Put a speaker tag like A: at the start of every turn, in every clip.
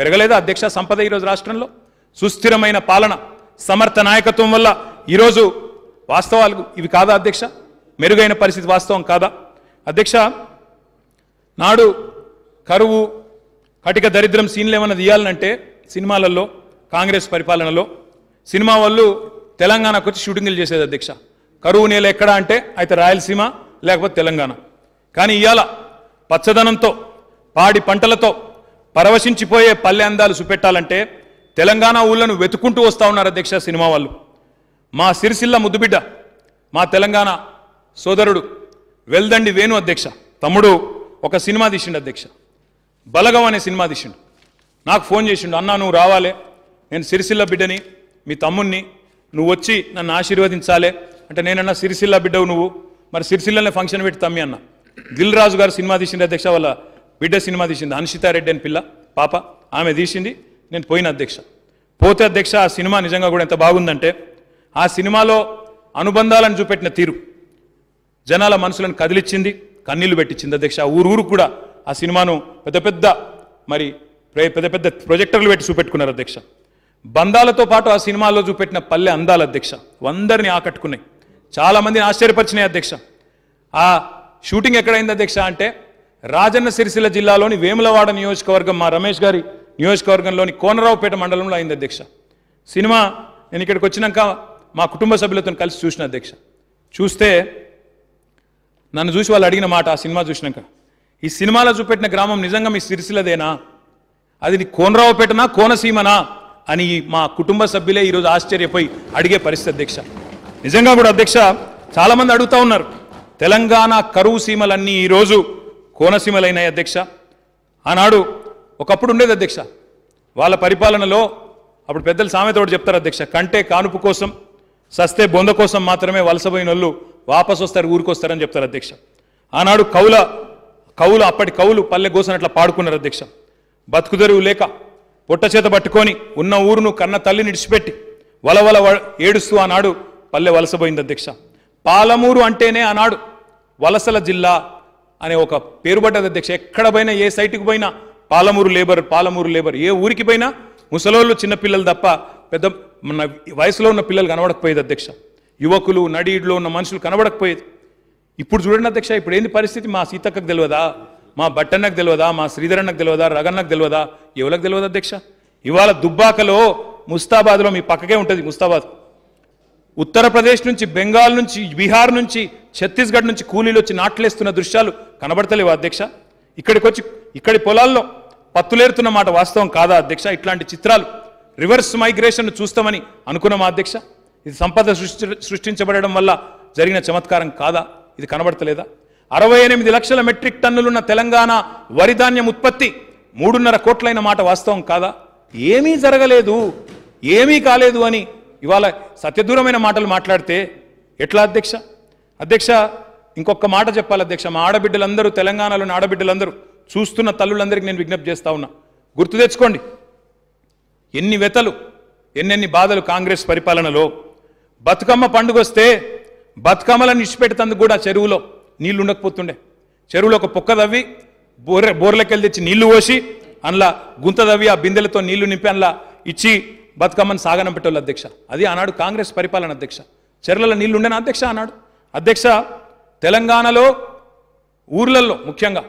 A: పెరగలేదా అధ్యక్ష సంపద ఈరోజు రాష్ట్రంలో సుస్థిరమైన పాలన సమర్థ నాయకత్వం వల్ల ఈరోజు వాస్తవాలు ఇవి కాదా అధ్యక్ష మెరుగైన పరిస్థితి వాస్తవం కాదా అధ్యక్ష నాడు కరువు కటిక దరిద్రం సీన్లు ఏమైనా తీయాలనంటే సినిమాలలో కాంగ్రెస్ పరిపాలనలో సినిమా వాళ్ళు తెలంగాణకు వచ్చి షూటింగ్లు చేసేది అధ్యక్ష కరువు నేల ఎక్కడ అంటే అయితే రాయలసీమ లేకపోతే తెలంగాణ కానీ ఇవాళ పచ్చదనంతో పాడి పంటలతో పరవశించిపోయే పల్లె అందాలు చూపెట్టాలంటే తెలంగాణ ఊళ్ళను వెతుకుంటూ వస్తూ ఉన్నారు అధ్యక్ష సినిమా వాళ్ళు మా సిరిసిల్ల ముద్దుబిడ్డ మా తెలంగాణ సోదరుడు వెల్దండి వేణు అధ్యక్ష తమ్ముడు ఒక సినిమా తీసిండు అధ్యక్ష బలగం అనే సినిమా తీసిండు నాకు ఫోన్ చేసిండు అన్నా నువ్వు రావాలే నేను సిరిసిల్ల బిడ్డని మీ తమ్ముణ్ణి నువ్వు వచ్చి నన్ను ఆశీర్వదించాలే అంటే నేనన్నా సిరిసిల్ల బిడ్డవు నువ్వు మరి సిరిసిల్లనే ఫంక్షన్ పెట్టి తమ్మి అన్న దిల్ రాజు గారు సినిమా తీసిండే అధ్యక్ష వాళ్ళ బిడ్డ సినిమా తీసింది అనిషితారెడ్డి అని పిల్ల పాప ఆమె తీసింది నేను పోయిన అధ్యక్ష పోతే అధ్యక్ష ఆ సినిమా నిజంగా కూడా ఎంత బాగుందంటే ఆ సినిమాలో అనుబంధాలను చూపెట్టిన తీరు జనాల మనసులను కదిలిచ్చింది కన్నీళ్లు పెట్టించింది అధ్యక్ష ఊరు కూడా ఆ సినిమాను పెద్ద పెద్ద మరి పెద్ద పెద్ద ప్రొజెక్టర్లు పెట్టి చూపెట్టుకున్నారు అధ్యక్ష బంధాలతో పాటు ఆ సినిమాలో చూపెట్టిన పల్లె అందాల అధ్యక్ష అందరిని ఆకట్టుకున్నాయి చాలామందిని ఆశ్చర్యపరిచినాయి అధ్యక్ష ఆ షూటింగ్ ఎక్కడైంది అధ్యక్ష అంటే రాజన్న సిరిసిల్ల జిల్లాలోని వేములవాడ నియోజకవర్గం మా రమేష్ గారి నియోజకవర్గంలోని కోనరావుపేట మండలంలో అయింది అధ్యక్ష సినిమా నేను ఇక్కడికి వచ్చినాక మా కుటుంబ సభ్యులతో కలిసి చూసిన అధ్యక్ష చూస్తే నన్ను చూసి వాళ్ళు అడిగిన మాట ఆ సినిమా చూసినాక ఈ సినిమాలో చూపెట్టిన గ్రామం నిజంగా మీ సిరిసిలదేనా అది కోనరావుపేటనా కోనసీమనా అని మా కుటుంబ సభ్యులే ఈరోజు ఆశ్చర్యపోయి అడిగే పరిస్థితి అధ్యక్ష నిజంగా కూడా అధ్యక్ష చాలామంది అడుగుతూ ఉన్నారు తెలంగాణ కరువు సీమలన్నీ ఈరోజు కోనసీమలైన అధ్యక్ష ఆనాడు ఒకప్పుడు ఉండేది అధ్యక్ష వాళ్ళ పరిపాలనలో అప్పుడు పెద్దలు సామెతోడు చెప్తారు అధ్యక్ష కంటే కానుపు కోసం సస్తే బొంద కోసం మాత్రమే వలసపోయిన వాపసు వస్తారు ఊరికొస్తారని చెప్తారు అధ్యక్ష ఆనాడు కౌల కౌలు అప్పటి కౌలు పల్లె గోసనట్లా పాడుకున్నారు అధ్యక్ష బతుకుదరువు లేక పొట్ట చేత పట్టుకొని ఉన్న ఊరును కన్న తల్లి నిడిచిపెట్టి వలవల ఏడుస్తూ ఆనాడు పల్లె వలసపోయింది అధ్యక్ష పాలమూరు అంటేనే ఆనాడు వలసల జిల్లా అనే ఒక పేరుబడ్డది అధ్యక్ష ఎక్కడ పోయినా ఏ సైట్కి పోయినా పాలమూరు లేబర్ పాలమూరు లేబర్ ఏ ఊరికి పోయినా ముసలోళ్ళు చిన్నపిల్లలు తప్ప పెద్ద మన వయసులో ఉన్న పిల్లలు కనబడకపోయేది అధ్యక్ష యువకులు నడీడిలో ఉన్న మనుషులు కనబడకపోయేది ఇప్పుడు చూడండి అధ్యక్ష ఇప్పుడు ఏంది పరిస్థితి మా సీతక్కకు తెలియదా మా బట్టన్నకు తెలియదా మా శ్రీధరన్నకు తెలియదా రగన్నకు తెలియదా ఎవరికి తెలియదు అధ్యక్ష ఇవాళ దుబ్బాకలో ముస్తాబాద్లో మీ పక్కకే ఉంటుంది ముస్తాబాద్ ఉత్తరప్రదేశ్ నుంచి బెంగాల్ నుంచి బీహార్ నుంచి ఛత్తీస్గఢ్ నుంచి కూలీలు వచ్చి నాట్లేస్తున్న దృశ్యాలు కనబడతలేవు అధ్యక్ష ఇక్కడికి వచ్చి ఇక్కడి పొలాల్లో పత్తులేరుతున్న మాట వాస్తవం కాదా అధ్యక్ష ఇట్లాంటి చిత్రాలు రివర్స్ మైగ్రేషన్ చూస్తామని అనుకున్నామా అధ్యక్ష ఇది సంపద సృష్టి సృష్టించబడడం వల్ల జరిగిన చమత్కారం కాదా ఇది కనబడతలేదా అరవై ఎనిమిది లక్షల మెట్రిక్ టన్నులున్న తెలంగాణ వరిధాన్యం ఉత్పత్తి మూడున్నర కోట్లైన మాట వాస్తవం కాదా ఏమీ జరగలేదు ఏమీ కాలేదు అని ఇవాళ సత్యదూరమైన మాటలు మాట్లాడితే ఎట్లా అధ్యక్ష అధ్యక్ష ఇంకొక మాట చెప్పాలి అధ్యక్ష మా ఆడబిడ్డలందరూ తెలంగాణలోని ఆడబిడ్డలందరూ చూస్తున్న తల్లులందరికీ నేను విజ్ఞప్తి చేస్తా ఉన్నా గుర్తు తెచ్చుకోండి ఎన్ని వెతలు ఎన్నెన్ని బాధలు కాంగ్రెస్ పరిపాలనలో బతుకమ్మ పండుగ వస్తే బతుకమ్మలను ఇచ్చిపెట్టేందుకు కూడా చెరువులో నీళ్లు ఉండకపోతుండే చెరువులో ఒక పొక్క తవ్వి బోర్రె బోర్లకెళ్ళి తెచ్చి నీళ్లు పోసి అందులో గుంత తవ్వి ఆ బిందెలతో నీళ్లు నింపి అందులో ఇచ్చి సాగనం పెట్టాలి అధ్యక్ష అది ఆనాడు కాంగ్రెస్ పరిపాలన అధ్యక్ష చెరువులలో నీళ్లు ఉండేనా అధ్యక్ష ఆనాడు అధ్యక్ష తెలంగాణలో ఊర్లల్లో ముఖ్యంగా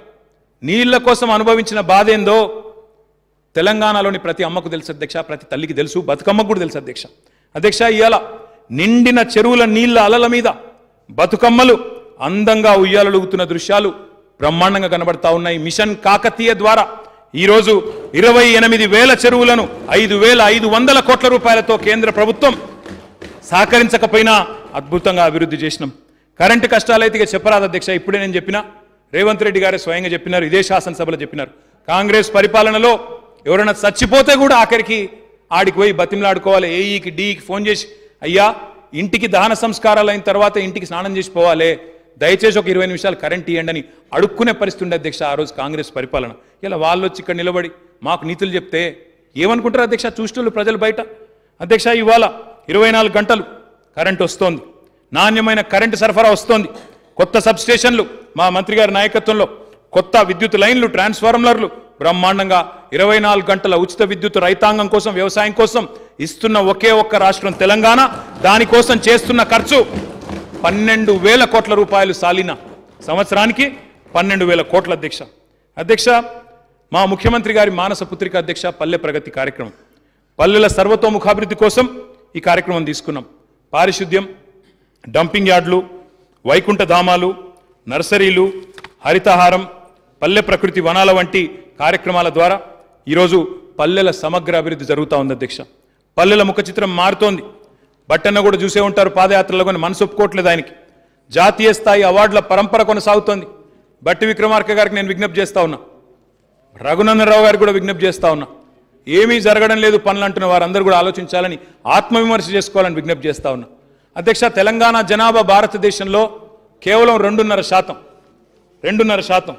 A: నీళ్ల కోసం అనుభవించిన బాధ ఏందో తెలంగాణలోని ప్రతి అమ్మకు తెలుసు అధ్యక్ష ప్రతి తల్లికి తెలుసు బతుకమ్మకు కూడా తెలుసు అధ్యక్ష అధ్యక్ష ఇవాళ నిండిన చెరువుల నీళ్ల అలల మీద బతుకమ్మలు అందంగా ఉయ్యాలడుగుతున్న దృశ్యాలు బ్రహ్మాండంగా కనబడతా ఉన్నాయి మిషన్ కాకతీయ ద్వారా ఈరోజు ఇరవై ఎనిమిది వేల చెరువులను ఐదు వేల ఐదు వందల కోట్ల రూపాయలతో కేంద్ర ప్రభుత్వం సహకరించకపోయినా అద్భుతంగా అభివృద్ధి చేసినాం కరెంటు కష్టాలు అయితే చెప్పరాదు అధ్యక్ష ఇప్పుడే నేను చెప్పిన రేవంత్ రెడ్డి గారే స్వయంగా చెప్పినారు ఇదే శాసనసభలో చెప్పినారు కాంగ్రెస్ పరిపాలనలో ఎవరైనా చచ్చిపోతే కూడా ఆఖరికి ఆడికి పోయి బతిమలాడుకోవాలి ఏఈకి డీఈకి ఫోన్ చేసి అయ్యా ఇంటికి దహన సంస్కారాలు అయిన తర్వాత ఇంటికి స్నానం చేసిపోవాలి దయచేసి ఒక ఇరవై నిమిషాలు కరెంట్ ఇవ్వండి అని అడుక్కునే పరిస్థితి ఉండే అధ్యక్ష ఆ రోజు కాంగ్రెస్ పరిపాలన ఇలా వాళ్ళు వచ్చి ఇక్కడ నిలబడి మాకు నీతులు చెప్తే ఏమనుకుంటారు అధ్యక్ష చూస్తులు ప్రజలు బయట అధ్యక్ష ఇవాళ ఇరవై నాలుగు గంటలు కరెంట్ వస్తోంది నాణ్యమైన కరెంటు సరఫరా వస్తోంది కొత్త సబ్స్టేషన్లు మా మంత్రి గారి నాయకత్వంలో కొత్త విద్యుత్ లైన్లు ట్రాన్స్ఫార్మర్లు బ్రహ్మాండంగా ఇరవై నాలుగు గంటల ఉచిత విద్యుత్ రైతాంగం కోసం వ్యవసాయం కోసం ఇస్తున్న ఒకే ఒక్క రాష్ట్రం తెలంగాణ దానికోసం చేస్తున్న ఖర్చు పన్నెండు వేల కోట్ల రూపాయలు సాలిన సంవత్సరానికి పన్నెండు వేల కోట్ల అధ్యక్ష అధ్యక్ష మా ముఖ్యమంత్రి గారి మానస పుత్రిక అధ్యక్ష పల్లె ప్రగతి కార్యక్రమం పల్లెల సర్వతోముఖాభివృద్ధి కోసం ఈ కార్యక్రమం తీసుకున్నాం పారిశుద్ధ్యం డంపింగ్ యార్డులు వైకుంఠ ధామాలు నర్సరీలు హరితహారం పల్లె ప్రకృతి వనాల వంటి కార్యక్రమాల ద్వారా ఈరోజు పల్లెల సమగ్ర అభివృద్ధి జరుగుతూ ఉంది అధ్యక్ష పల్లెల ముఖ చిత్రం మారుతోంది బట్టన్న కూడా చూసే ఉంటారు పాదయాత్రలో కొన్ని మనసు ఒప్పుకోవట్లేదు ఆయనకి జాతీయ స్థాయి అవార్డుల పరంపర కొనసాగుతోంది బట్టి విక్రమార్క గారికి నేను విజ్ఞప్తి చేస్తా ఉన్నా రఘునందనరావు గారికి కూడా విజ్ఞప్తి చేస్తా ఉన్నా ఏమీ జరగడం లేదు పనులు అంటున్న వారందరూ కూడా ఆలోచించాలని ఆత్మవిమర్శ చేసుకోవాలని విజ్ఞప్తి చేస్తా ఉన్నా అధ్యక్ష తెలంగాణ జనాభా భారతదేశంలో కేవలం రెండున్నర శాతం రెండున్నర శాతం